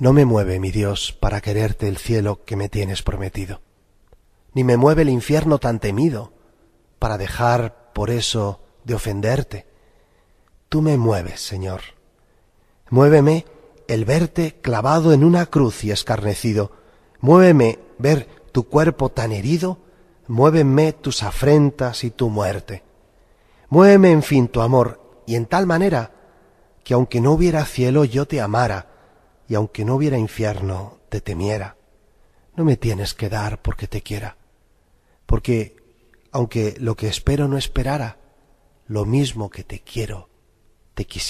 No me mueve, mi Dios, para quererte el cielo que me tienes prometido, ni me mueve el infierno tan temido, para dejar por eso de ofenderte. Tú me mueves, Señor. Muéveme el verte clavado en una cruz y escarnecido. Muéveme ver tu cuerpo tan herido. Muéveme tus afrentas y tu muerte. Muéveme, en fin, tu amor, y en tal manera que aunque no hubiera cielo yo te amara y aunque no hubiera infierno, te temiera. No me tienes que dar porque te quiera, porque aunque lo que espero no esperara, lo mismo que te quiero, te quisiera.